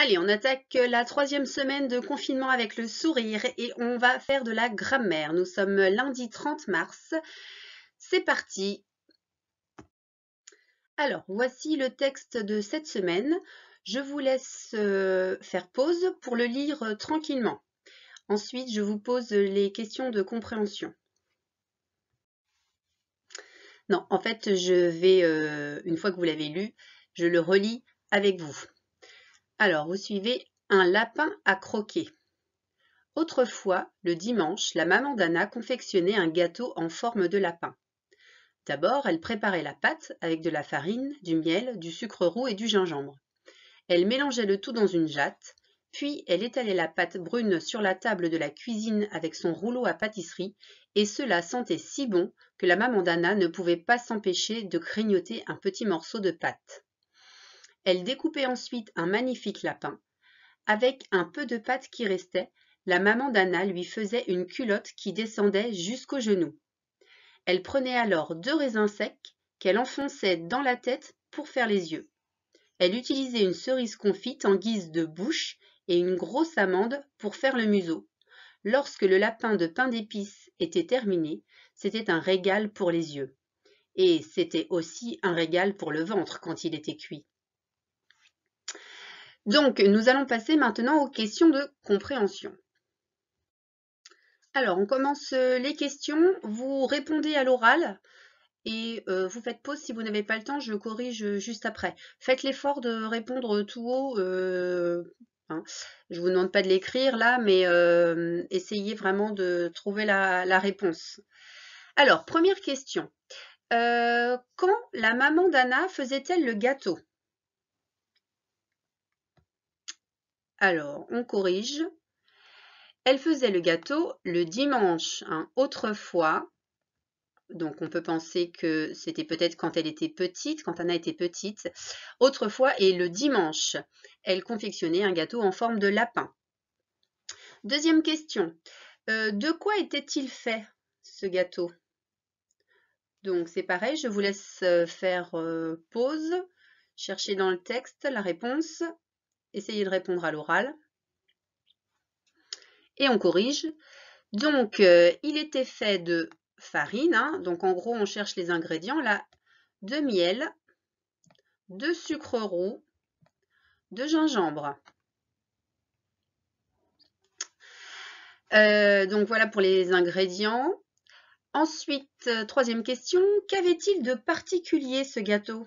Allez, on attaque la troisième semaine de confinement avec le sourire et on va faire de la grammaire. Nous sommes lundi 30 mars. C'est parti Alors, voici le texte de cette semaine. Je vous laisse euh, faire pause pour le lire tranquillement. Ensuite, je vous pose les questions de compréhension. Non, en fait, je vais, euh, une fois que vous l'avez lu, je le relis avec vous. Alors, vous suivez un lapin à croquer. Autrefois, le dimanche, la maman d'Anna confectionnait un gâteau en forme de lapin. D'abord, elle préparait la pâte avec de la farine, du miel, du sucre roux et du gingembre. Elle mélangeait le tout dans une jatte, puis elle étalait la pâte brune sur la table de la cuisine avec son rouleau à pâtisserie, et cela sentait si bon que la maman d'Anna ne pouvait pas s'empêcher de grignoter un petit morceau de pâte. Elle découpait ensuite un magnifique lapin. Avec un peu de pâte qui restait, la maman d'Anna lui faisait une culotte qui descendait jusqu'au genou. Elle prenait alors deux raisins secs qu'elle enfonçait dans la tête pour faire les yeux. Elle utilisait une cerise confite en guise de bouche et une grosse amande pour faire le museau. Lorsque le lapin de pain d'épices était terminé, c'était un régal pour les yeux. Et c'était aussi un régal pour le ventre quand il était cuit. Donc, nous allons passer maintenant aux questions de compréhension. Alors, on commence euh, les questions. Vous répondez à l'oral et euh, vous faites pause si vous n'avez pas le temps, je corrige euh, juste après. Faites l'effort de répondre tout haut. Hein. Je ne vous demande pas de l'écrire là, mais essayez vraiment de trouver la réponse. Alors, première question. quand la maman d'Anna faisait-elle le gâteau Alors, on corrige. Elle faisait le gâteau le dimanche. Hein, autrefois, donc on peut penser que c'était peut-être quand elle était petite, quand Anna était petite. Autrefois, et le dimanche, elle confectionnait un gâteau en forme de lapin. Deuxième question. Euh, de quoi était-il fait ce gâteau Donc c'est pareil, je vous laisse euh, faire euh, pause, chercher dans le texte la réponse Essayez de répondre à l'oral. Et on corrige. Donc, euh, il était fait de farine. Hein. donc, en gros, on cherche les ingrédients. Là, de miel, de sucre roux, de gingembre. Euh, donc, voilà pour les ingrédients. Ensuite, euh, troisième question, qu'avait-il de particulier ce gâteau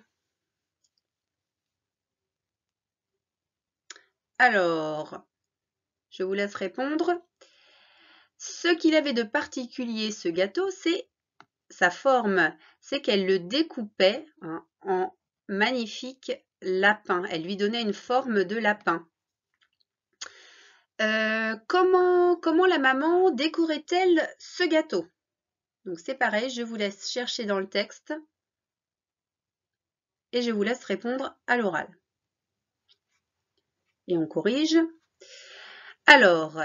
Alors, je vous laisse répondre. Ce qu'il avait de particulier, ce gâteau, c'est sa forme. C'est qu'elle le découpait hein, en magnifique lapin. Elle lui donnait une forme de lapin. Euh, comment, comment la maman décourait elle ce gâteau Donc c'est pareil, je vous laisse chercher dans le texte et je vous laisse répondre à l'oral et on corrige. Alors,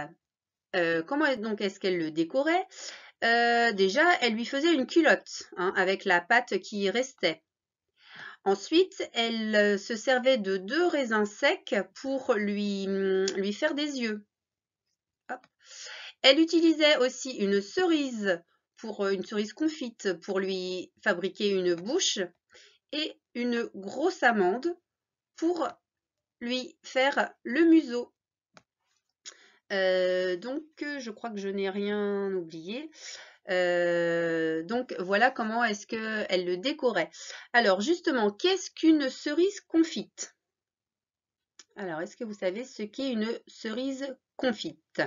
euh, comment donc est-ce qu'elle le décorait euh, Déjà, elle lui faisait une culotte hein, avec la pâte qui restait. Ensuite, elle euh, se servait de deux raisins secs pour lui, mm, lui faire des yeux. Elle utilisait aussi une cerise pour une cerise confite pour lui fabriquer une bouche et une grosse amande pour lui faire le museau. Euh, donc, je crois que je n'ai rien oublié. Euh, donc, voilà comment est-ce qu'elle le décorait. Alors, justement, qu'est-ce qu'une cerise confite Alors, est-ce que vous savez ce qu'est une cerise confite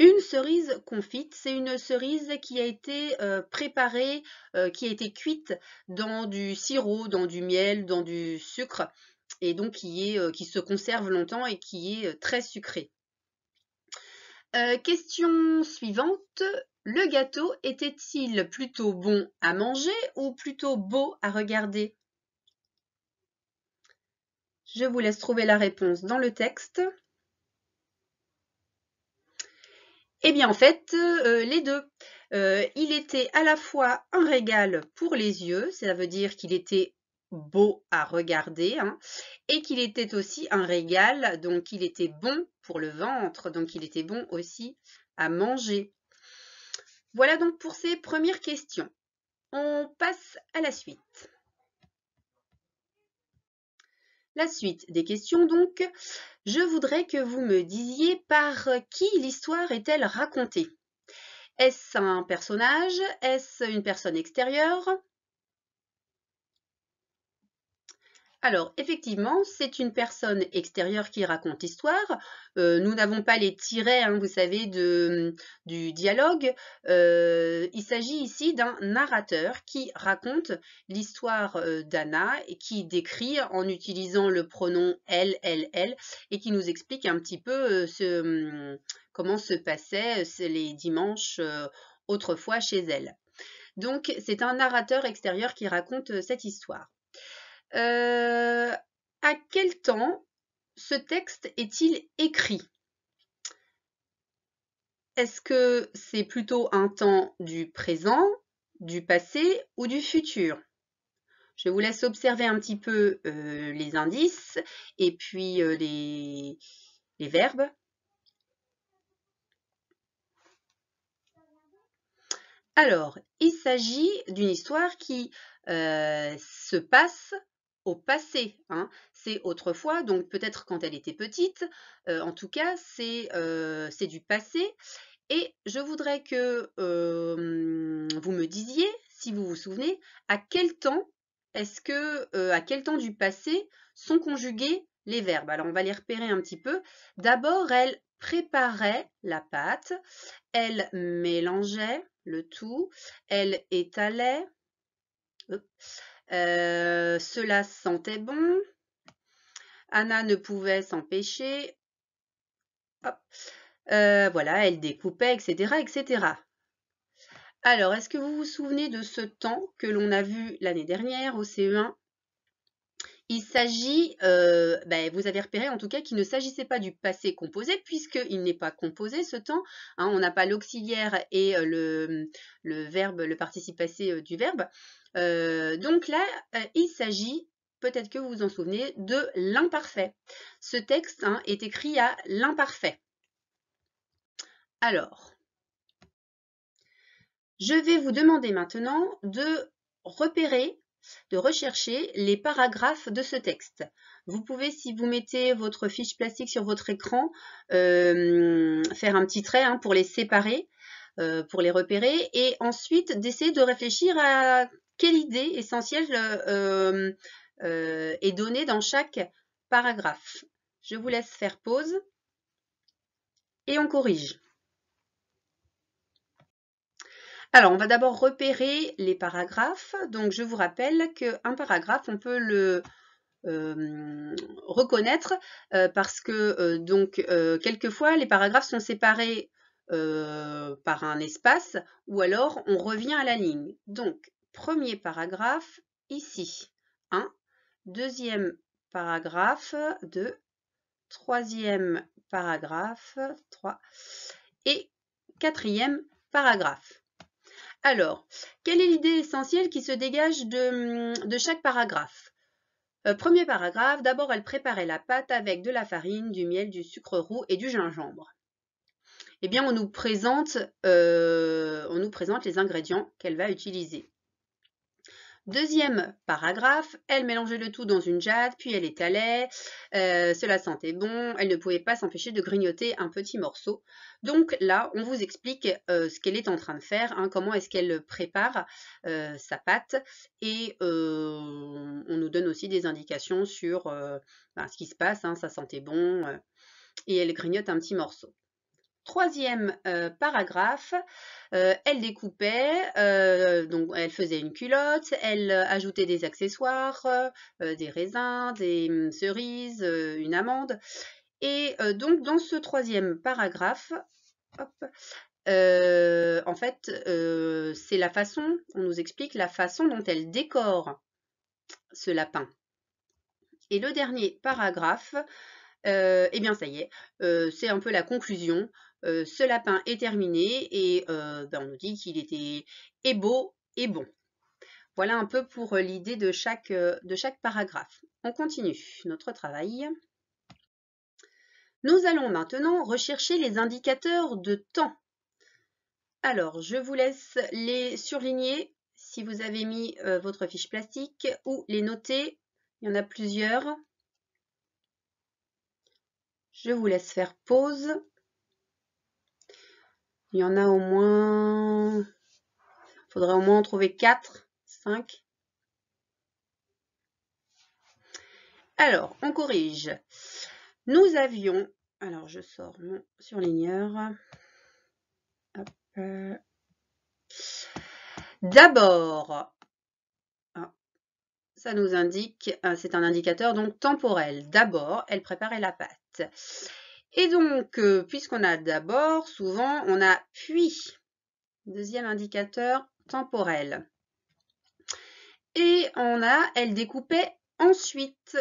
une cerise confite, c'est une cerise qui a été euh, préparée, euh, qui a été cuite dans du sirop, dans du miel, dans du sucre, et donc qui, euh, qui se conserve longtemps et qui est très sucrée. question suivante, le gâteau était-il plutôt bon à manger ou plutôt beau à regarder Je vous laisse trouver la réponse dans le texte. Eh bien en fait, euh, les deux. Euh, il était à la fois un régal pour les yeux, ça veut dire qu'il était beau à regarder, hein, et qu'il était aussi un régal, donc il était bon pour le ventre, donc il était bon aussi à manger. Voilà donc pour ces premières questions. On passe à la suite. La suite des questions donc je voudrais que vous me disiez par euh, qui l'histoire est-elle racontée. Est-ce un personnage Est-ce une personne extérieure Alors, effectivement, c'est une personne extérieure qui raconte l'histoire. Euh, nous n'avons pas les tirets, hein, vous savez, du dialogue. Euh, il s'agit ici d'un narrateur qui raconte l'histoire euh, d'Anna et qui décrit en utilisant le pronom elle, elle, elle et qui nous explique un petit peu hum, comment se passaient les dimanches autrefois chez elle. Donc, c'est un narrateur extérieur qui raconte cette histoire. Euh, à quel temps ce texte est-il écrit Est-ce que c'est plutôt un temps du présent, du passé ou du futur je vous laisse observer un petit peu euh, les indices et puis euh, les, verbes. Alors, il s'agit d'une histoire qui se passe passé. Hein. C'est autrefois, donc peut-être quand elle était petite. Euh, en tout cas, c'est euh, c'est du passé. Et je voudrais que euh, vous me disiez, si vous vous souvenez, à quel temps est-ce que, à quel temps du passé sont conjugués les verbes. Alors on va les repérer un petit peu. D'abord, elle préparait la pâte, elle mélangeait le tout, elle étalait, euh, cela sentait bon. Anna ne pouvait s'empêcher. Euh, voilà, elle découpait, etc., etc. Alors, est-ce que vous vous souvenez de ce temps que l'on a vu l'année dernière au CE1 il s'agit, euh, ben, vous avez repéré en tout cas qu'il ne s'agissait pas du passé composé puisqu'il n'est pas composé ce temps. Hein, on n'a pas l'auxiliaire et euh, le, verbe, le participe passé euh, du verbe. donc là, il s'agit, peut-être que vous vous en souvenez, de l'imparfait. Ce texte hein, est écrit à l'imparfait. Alors, je vais vous demander maintenant de repérer de rechercher les paragraphes de ce texte. Vous pouvez, si vous mettez votre fiche plastique sur votre écran, euh, faire un petit trait hein, pour les séparer, euh, pour les repérer, et ensuite d'essayer de réfléchir à quelle idée essentielle euh, est donnée dans chaque paragraphe. Je vous laisse faire pause et on corrige. Alors, on va d'abord repérer les paragraphes. Donc, je vous rappelle qu'un paragraphe, on peut le euh, reconnaître euh, parce que, euh, donc, quelquefois, les paragraphes sont séparés par un espace ou alors on revient à la ligne. Donc, premier paragraphe, ici, 1. Deuxième paragraphe, 2. Troisième paragraphe, 3. Et quatrième paragraphe. Alors, quelle est l'idée essentielle qui se dégage de, hum, chaque paragraphe euh, Premier paragraphe, d'abord elle préparait la pâte avec de la farine, du miel, du sucre roux et du gingembre. Eh bien, on nous présente euh, les ingrédients qu'elle va utiliser. Deuxième paragraphe, elle mélangeait le tout dans une jade, puis elle étalait, euh, cela sentait bon, elle ne pouvait pas s'empêcher de grignoter un petit morceau. Donc là, on vous explique euh, ce qu'elle est en train de faire, hein, comment est-ce qu'elle prépare euh, sa pâte, et on nous donne aussi des indications sur bah, ce qui se passe, hein, ça sentait bon, et elle grignote un petit morceau troisième euh, paragraphe, euh, elle découpait, euh, donc elle faisait une culotte, elle ajoutait des accessoires, des raisins, des hum, cerises, une amande. Et donc dans ce troisième paragraphe, en fait, c'est la façon, on nous explique la façon dont elle décore ce lapin. Et le dernier paragraphe, eh bien ça y est, c'est un peu la conclusion. Euh, ce lapin est terminé et euh, ben, on nous dit qu'il était et beau et bon. Voilà un peu pour euh, l'idée de chaque, paragraphe. On continue notre travail. Nous allons maintenant rechercher les indicateurs de temps. Alors, je vous laisse les surligner si vous avez mis votre fiche plastique ou les noter. Il y en a plusieurs. Je vous laisse faire pause. Il y en a au moins... Il faudrait au moins en trouver 4, 5. Alors, on corrige. Nous avions... Alors, je sors mon surligneur. Euh. D'abord, ah, ça nous indique, euh, c'est un indicateur donc temporel. D'abord, elle préparait la pâte. Et donc, euh, puisqu'on a d'abord, souvent, on a puis. Deuxième indicateur temporel. Et on a, elle découpait ensuite.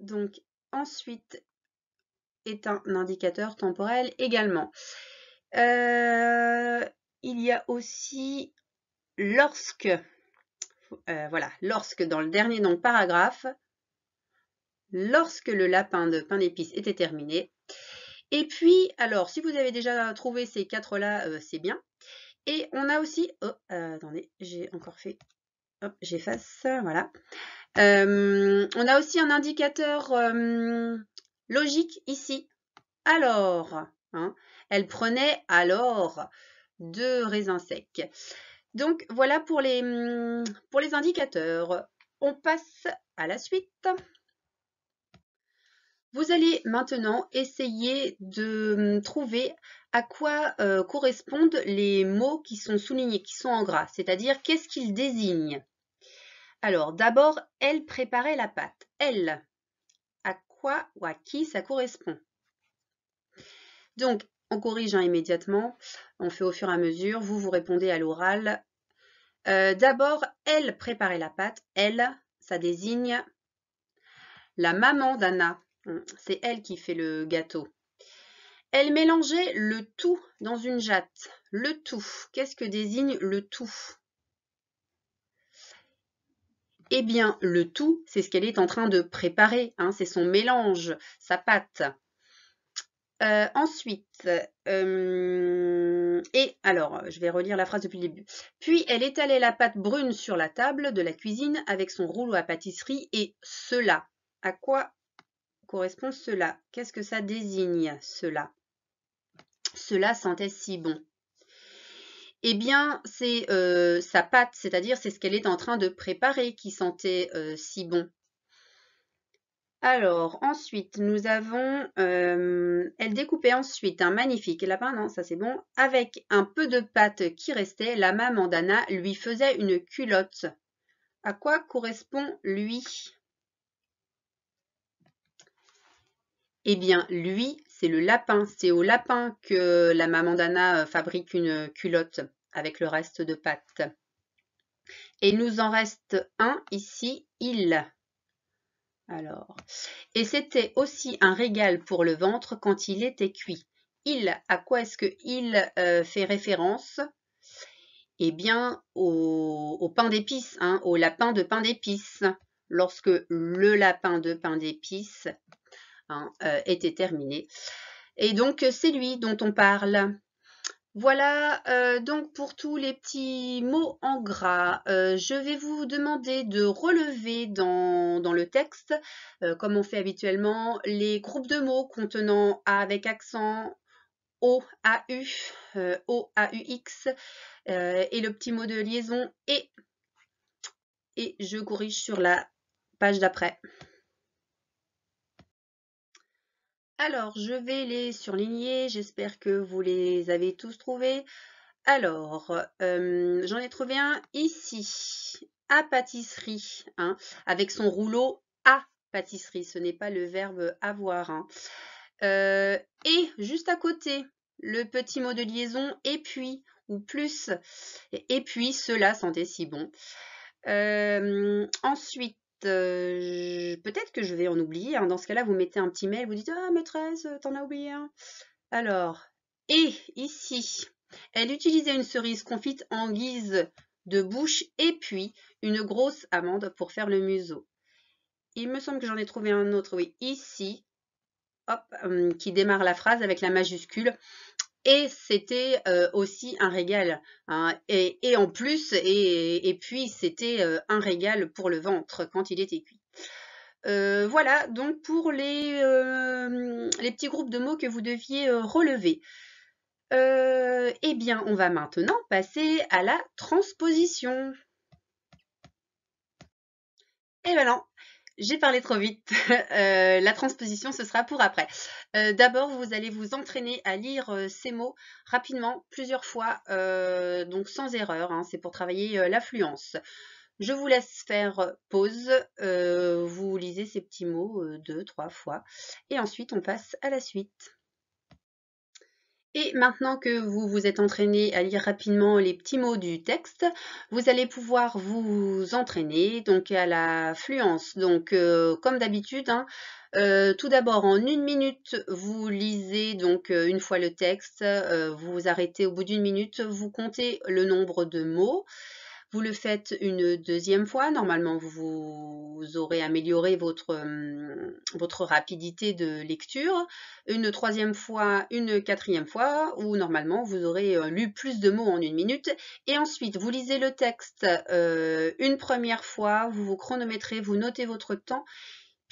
donc ensuite est un indicateur temporel également. Euh, il y a aussi lorsque. Euh, voilà, lorsque dans le dernier paragraphe, lorsque le lapin de pain d'épices était terminé. Et puis, alors, si vous avez déjà trouvé ces quatre-là, euh, c'est bien. Et on a aussi... Oh, euh, attendez, j'ai encore fait... Hop, j'efface voilà. Euh, on a aussi un indicateur logique ici. Alors, hein, elle prenait alors deux raisins secs. Donc, voilà pour les, pour les indicateurs. On passe à la suite. Vous allez maintenant essayer de hum, trouver à quoi euh, correspondent les mots qui sont soulignés, qui sont en gras, c'est-à-dire qu'est-ce qu'ils désignent. Alors d'abord, elle préparait la pâte. Elle, à quoi ou à qui ça correspond Donc, on corrige hein, immédiatement, on fait au fur et à mesure, vous vous répondez à l'oral. Euh, d'abord, elle préparait la pâte. Elle, ça désigne la maman d'Anna. Mm, c'est elle qui fait le gâteau. Elle mélangeait le tout dans une jatte. Le tout. Qu'est-ce que désigne le tout Eh bien, le tout, c'est ce qu'elle est en train de préparer. Hein, c'est son mélange, sa pâte. Euh, ensuite, euh, et alors, je vais relire la phrase depuis le début. Puis elle étalait la pâte brune sur la table de la cuisine avec son rouleau à pâtisserie et cela. À quoi correspond cela Qu'est-ce que ça désigne, cela Cela sentait si bon. Eh bien, c'est euh, sa pâte, c'est-à-dire c'est ce qu'elle est en train de préparer qui sentait euh, si bon. Alors, ensuite, nous avons... Euh, elle découpait ensuite un magnifique lapin, non, ça c'est bon. Avec un peu de pâte qui restait, la maman d'Anna lui faisait une culotte. À quoi correspond lui Eh bien, lui, c'est le lapin. C'est au lapin que la maman d'Anna euh, fabrique une culotte avec le reste de pâte. Et il nous en reste un ici, il. Alors, et c'était aussi un régal pour le ventre quand il était cuit. Il, à quoi est-ce que il euh, fait référence Eh bien, au, pain d'épices, hein, au lapin de pain d'épices. Lorsque le lapin de pain d'épices Hein, euh, était terminé Et donc, euh, c'est lui dont on parle. Voilà euh, donc pour tous les petits mots en gras. je vais vous demander de relever dans, le texte, comme on fait habituellement, les groupes de mots contenant A avec accent, O, A, U, O, X et le petit mot de liaison et. Et je corrige sur la page d'après. Alors, je vais les surligner. J'espère que vous les avez tous trouvés. Alors, euh, j'en ai trouvé un ici, à pâtisserie, hein, avec son rouleau à pâtisserie. Ce n'est pas le verbe avoir. Hein. Euh, et juste à côté, le petit mot de liaison et puis ou plus. Et puis cela sentait si bon. Euh, ensuite, euh, peut-être que je vais en oublier. Hein. Dans ce cas-là, vous mettez un petit mail, vous dites Ah, maîtresse, euh, t'en as oublié un. Alors, et ici, elle utilisait une cerise confite en guise de bouche et puis une grosse amande pour faire le museau. Il me semble que j'en ai trouvé un autre, oui, ici, hop, hum, qui démarre la phrase avec la majuscule et c'était euh, aussi un régal. Hein. et, en plus, et, puis c'était euh, un régal pour le ventre quand il était cuit. Euh, voilà donc pour les, petits groupes de mots que vous deviez relever. eh bien, on va maintenant passer à la transposition. Et voilà ben j'ai parlé trop vite. Euh, la transposition, ce sera pour après. Euh, d'abord, vous allez vous entraîner à lire euh, ces mots rapidement, plusieurs fois, donc sans erreur. Hein, c'est pour travailler l'affluence. Je vous laisse faire pause. vous lisez ces petits mots deux, trois fois. Et ensuite, on passe à la suite. Et maintenant que vous vous êtes entraîné à lire rapidement les petits mots du texte, vous allez pouvoir vous entraîner donc à la fluence. Donc euh, comme d'habitude, hein, euh, tout d'abord en une minute, vous lisez donc euh, une fois le texte, vous vous arrêtez au bout d'une minute, vous comptez le nombre de mots. Vous le faites une deuxième fois. Normalement, vous aurez amélioré votre, hum, votre rapidité de lecture. Une troisième fois, une quatrième fois, où normalement, vous aurez euh, lu plus de mots en une minute. Et ensuite, vous lisez le texte euh, une première fois, vous vous chronométrez, vous notez votre temps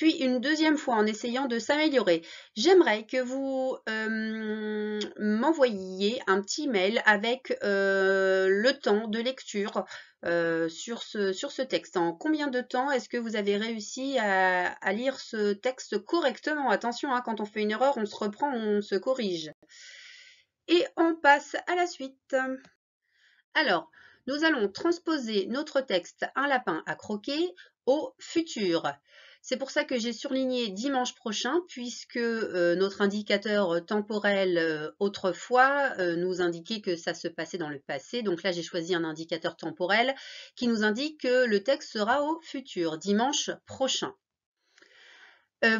puis une deuxième fois en essayant de s'améliorer. J'aimerais que vous euh, m'envoyiez un petit mail avec euh, le temps de lecture euh, sur, ce, sur ce texte. En combien de temps est-ce que vous avez réussi à, lire ce texte correctement Attention, hein, quand on fait une erreur, on se reprend, on se corrige. Et on passe à la suite. Alors, nous allons transposer notre texte Un lapin à croquer au futur. C'est pour ça que j'ai surligné dimanche prochain, puisque euh, notre indicateur euh, temporel euh, autrefois nous indiquait que ça se passait dans le passé. Donc là, j'ai choisi un indicateur temporel qui nous indique que le texte sera au futur, dimanche prochain.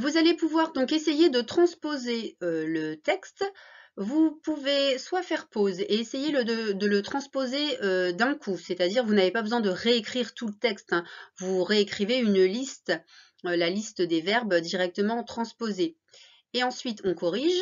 Vous allez pouvoir donc essayer de transposer le texte. Vous pouvez soit faire pause et essayer de, le transposer d'un coup, c'est-à-dire vous n'avez pas besoin de réécrire tout le texte, hein. vous réécrivez une liste euh, la liste des verbes directement transposés. Et ensuite, on corrige.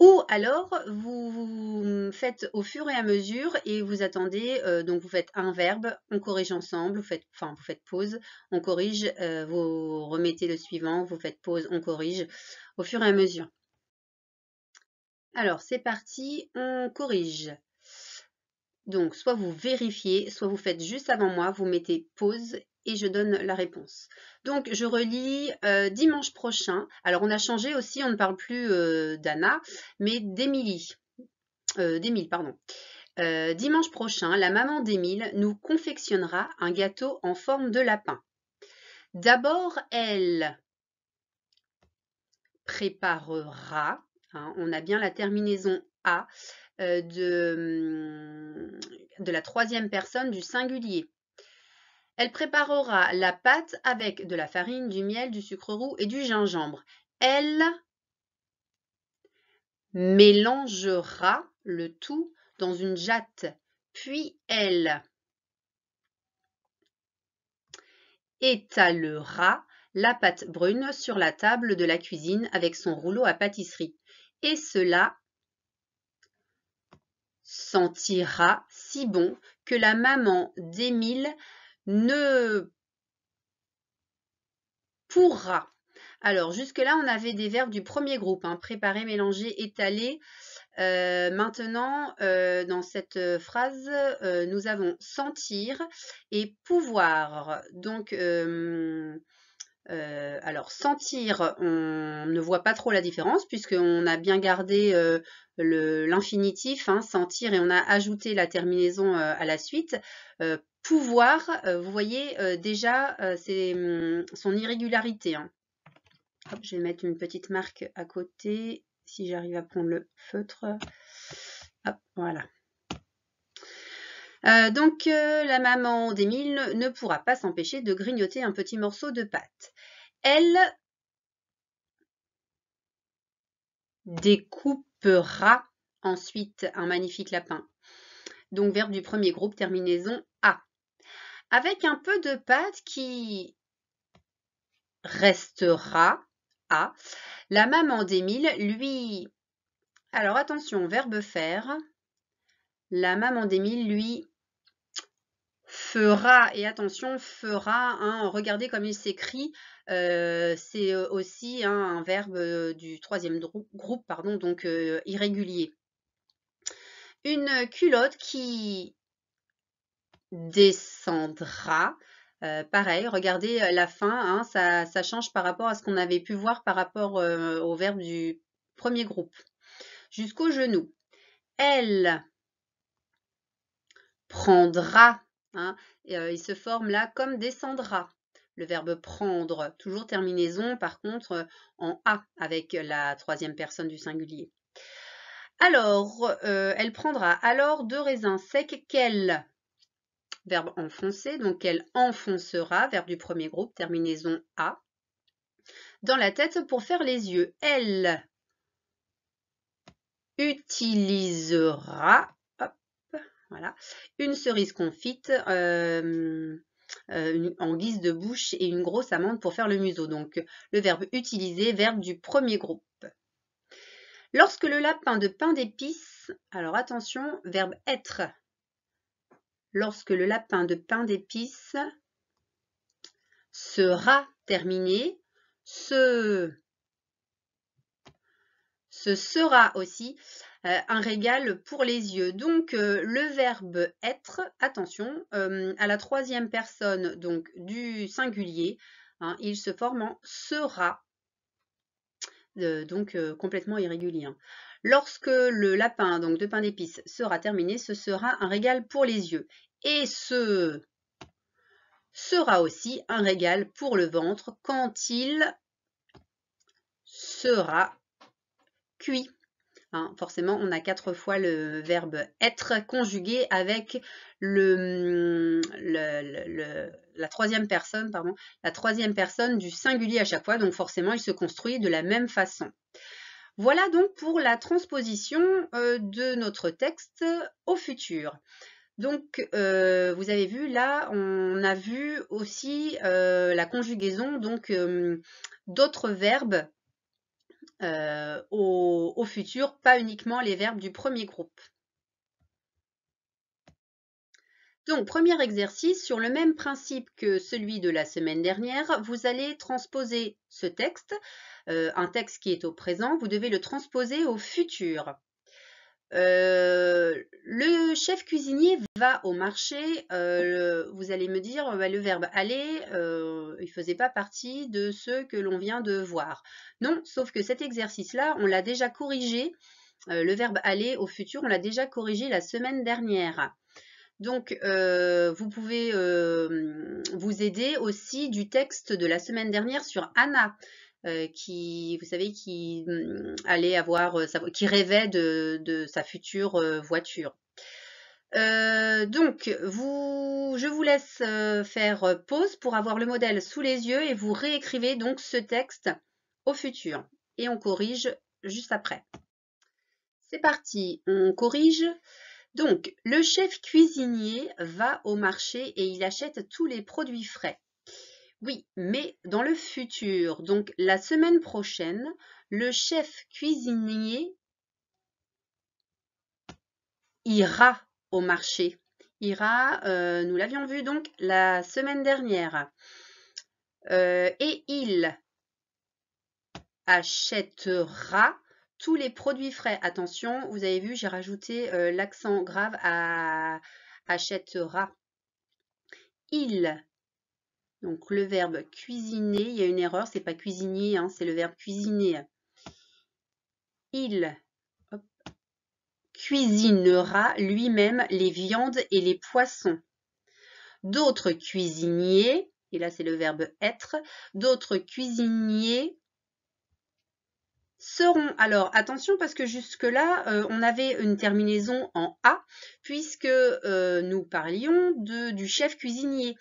Ou alors, vous, faites au fur et à mesure et vous attendez, euh, donc vous faites un verbe, on corrige ensemble, vous faites, enfin vous faites pause, on corrige, euh, vous remettez le suivant, vous faites pause, on corrige au fur et à mesure. Alors, c'est parti, on corrige. Donc, soit vous vérifiez, soit vous faites juste avant moi, vous mettez pause et je donne la réponse. Donc, je relis euh, dimanche prochain. Alors, on a changé aussi, on ne parle plus euh, d'Anna, mais d'Émilie. Euh, D'Émile, pardon. Euh, dimanche prochain, la maman d'Émile nous confectionnera un gâteau en forme de lapin. D'abord, elle préparera, hein, on a bien la terminaison A de, hum, de la troisième personne du singulier. Elle préparera la pâte avec de la farine, du miel, du sucre roux et du gingembre. Elle mélangera le tout dans une jatte, puis elle étalera la pâte brune sur la table de la cuisine avec son rouleau à pâtisserie. Et cela sentira si bon que la maman d'Émile ne pourra. Alors, jusque-là, on avait des verbes du premier groupe, hein, préparer, mélanger, étaler. Euh, maintenant, euh, dans cette euh, phrase, nous avons sentir et pouvoir. Donc, alors, sentir, on ne voit pas trop la différence puisqu'on a bien gardé l'infinitif, hein, sentir, et on a ajouté la terminaison à la suite pouvoir, euh, vous voyez euh, déjà euh, mm, son irrégularité. Hein. je vais mettre une petite marque à côté si j'arrive à prendre le feutre. Hop, voilà. donc la maman d'Emile ne pourra pas s'empêcher de grignoter un petit morceau de pâte. Elle découpera ensuite un magnifique lapin. Donc verbe du premier groupe, terminaison A avec un peu de pâte qui restera à la maman d'Émile lui. Alors attention, verbe faire. La maman d'Émile lui fera, et attention, fera, hein, regardez comme il s'écrit, euh, c'est euh, aussi hein, un verbe euh, du troisième groupe, pardon, donc irrégulier. Une culotte qui descendra. Euh, pareil, regardez euh, la fin, hein, ça, change par rapport à ce qu'on avait pu voir par rapport euh, au verbe du premier groupe. Jusqu'au genou. Elle prendra. Hein, il se forme là comme descendra. Le verbe prendre, toujours terminaison par contre en A avec la troisième personne du singulier. Alors, elle prendra alors deux raisins secs qu'elle verbe enfoncer, donc elle enfoncera, verbe du premier groupe, terminaison A, dans la tête pour faire les yeux. Elle utilisera voilà, une cerise confite euh, euh, en guise de bouche et une grosse amande pour faire le museau. Donc le verbe utiliser, verbe du premier groupe. Lorsque le lapin de pain d'épices, alors attention, verbe être lorsque le lapin de pain d'épices sera terminé, ce, sera aussi euh, un régal pour les yeux. Donc euh, le verbe être, attention, euh, à la troisième personne donc du singulier, hein, il se forme en sera, donc complètement irrégulier. Hein. Lorsque le lapin donc de pain d'épices sera terminé, ce sera un régal pour les yeux. Et ce sera aussi un régal pour le ventre quand il sera cuit. Hein, forcément, on a quatre fois le verbe être conjugué avec la troisième personne, la troisième personne du singulier à chaque fois. Donc forcément, il se construit de la même façon. Voilà donc pour la transposition euh, de notre texte au futur. Donc, euh, vous avez vu, là, on a vu aussi euh, la conjugaison donc d'autres verbes au futur, pas uniquement les verbes du premier groupe. Donc, premier exercice, sur le même principe que celui de la semaine dernière, vous allez transposer ce texte, euh, un texte qui est au présent, vous devez le transposer au futur. Euh, le chef cuisinier va au marché, euh, vous allez me dire bah, le verbe aller, il ne faisait pas partie de ce que l'on vient de voir. Non, sauf que cet exercice-là, on l'a déjà corrigé, le verbe aller au futur, on l'a déjà corrigé la semaine dernière. Donc, euh, vous pouvez euh, vous aider aussi du texte de la semaine dernière sur Anna, euh, qui, vous savez, qui mm, allait avoir, qui rêvait de, sa future voiture. donc, je vous laisse faire pause pour avoir le modèle sous les yeux et vous réécrivez donc ce texte au futur. Et on corrige juste après. C'est parti, on corrige. Donc, le chef cuisinier va au marché et il achète tous les produits frais. Oui, mais dans le futur, donc la semaine prochaine, le chef cuisinier ira au marché. Ira, euh, nous l'avions vu donc la semaine dernière. Euh, et il achètera tous les produits frais, attention, vous avez vu, j'ai rajouté euh, l'accent grave à achètera. Il, donc le verbe cuisiner, il y a une erreur, c'est pas cuisinier, hein, c'est le verbe cuisiner. Il cuisinera lui-même les viandes et les poissons. D'autres cuisiniers, et là c'est le verbe être, d'autres cuisiniers seront. Alors attention parce que jusque-là, euh, on avait une terminaison en A puisque euh, nous parlions de, du chef cuisinier.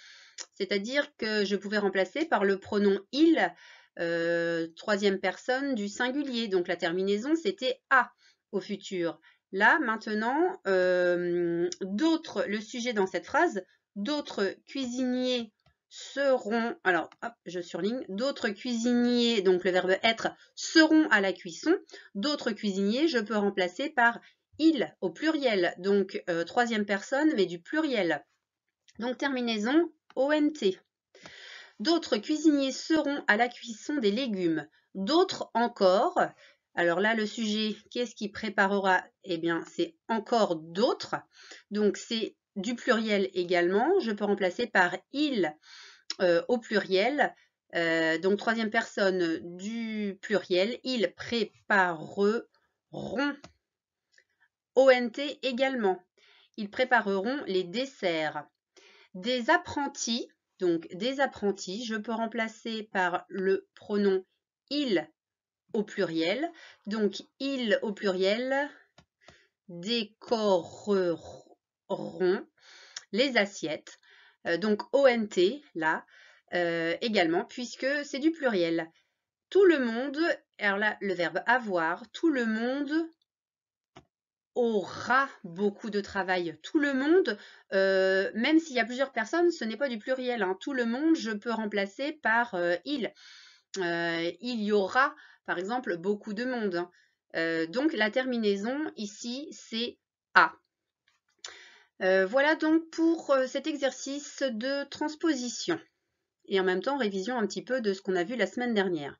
C'est-à-dire que je pouvais remplacer par le pronom il, euh, troisième personne du singulier. Donc la terminaison, c'était A au futur. Là, maintenant, d'autres, le sujet dans cette phrase, d'autres cuisiniers seront, alors je surligne, d'autres cuisiniers, donc le verbe être, seront à la cuisson. D'autres cuisiniers, je peux remplacer par il au pluriel, donc euh, troisième personne, mais du pluriel. Donc terminaison ONT. D'autres cuisiniers seront à la cuisson des légumes. D'autres encore. Alors là, le sujet, qu'est-ce qui préparera Eh bien, c'est encore d'autres. Donc, c'est du pluriel également, je peux remplacer par il euh, au pluriel. Euh, donc troisième personne du pluriel, ils prépareront. ONT également. Ils prépareront les desserts. Des apprentis, donc des apprentis, je peux remplacer par le pronom il au pluriel. Donc ils au pluriel décoreront les assiettes, euh, donc ONT là euh, également, puisque c'est du pluriel. Tout le monde, alors là le verbe avoir, tout le monde aura beaucoup de travail. Tout le monde, euh, même s'il y a plusieurs personnes, ce n'est pas du pluriel. Hein. Tout le monde, je peux remplacer par il. il y aura, par exemple, beaucoup de monde. Hein. donc la terminaison ici, c'est a. Euh, voilà donc pour euh, cet exercice de transposition et en même temps révision un petit peu de ce qu'on a vu la semaine dernière.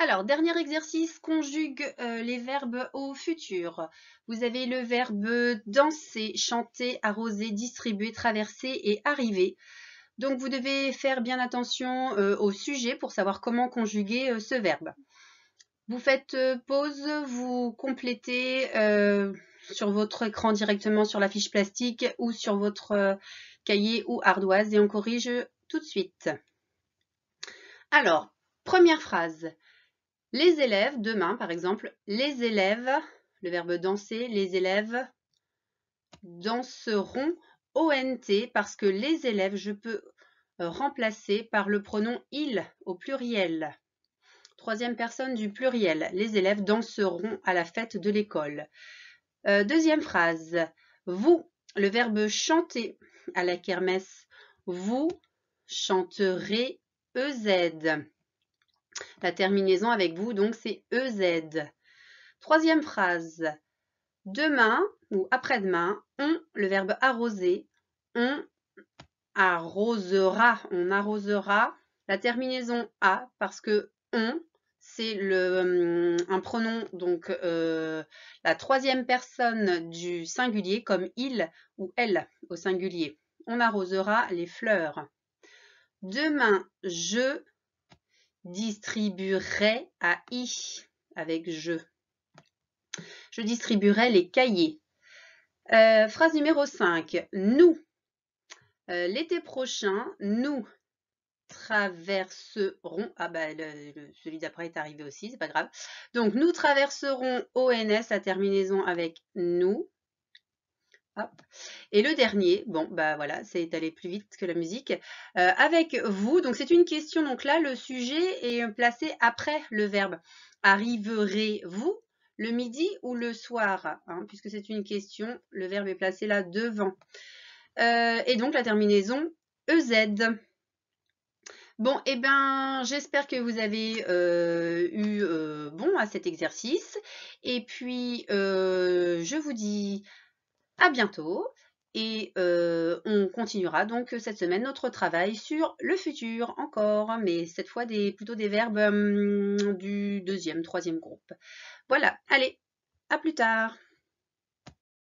Alors, dernier exercice, conjugue euh, les verbes au futur. Vous avez le verbe danser, chanter, arroser, distribuer, traverser et arriver. Donc, vous devez faire bien attention au sujet pour savoir comment conjuguer ce verbe. Vous faites pause, vous complétez sur votre écran directement sur la fiche plastique ou sur votre euh, cahier ou ardoise et on corrige tout de suite. Alors, première phrase. Les élèves, demain par exemple, les élèves, le verbe danser, les élèves danseront ONT parce que les élèves, je peux remplacer par le pronom il au pluriel. Troisième personne du pluriel, les élèves danseront à la fête de l'école. Euh, deuxième phrase. Vous, le verbe chanter à la kermesse. Vous chanterez EZ. La terminaison avec vous, donc, c'est EZ. Troisième phrase. Demain ou après-demain, on, le verbe arroser, on arrosera, on arrosera la terminaison a parce que on c'est le, hum, un pronom, donc euh, la troisième personne du singulier, comme il ou elle au singulier. On arrosera les fleurs. Demain, je distribuerai à i avec je. Je distribuerai les cahiers. Euh, phrase numéro 5. Nous. Euh, l'été prochain, nous traverserons. Ah bah celui d'après est arrivé aussi, c'est pas grave. Donc nous traverserons ONS, la terminaison avec nous. Et le dernier, bon bah voilà, c'est allé plus vite que la musique. Euh, avec vous, donc c'est une question, donc là le sujet est placé après le verbe. Arriverez-vous le midi ou le soir hein, Puisque c'est une question, le verbe est placé là devant. Euh, et donc la terminaison EZ. Bon, eh bien, j'espère que vous avez euh, eu euh, bon à cet exercice. Et puis, euh, je vous dis à bientôt. Et on continuera donc cette semaine notre travail sur le futur encore, mais cette fois des, plutôt des verbes hum, du deuxième, troisième groupe. Voilà, allez, à plus tard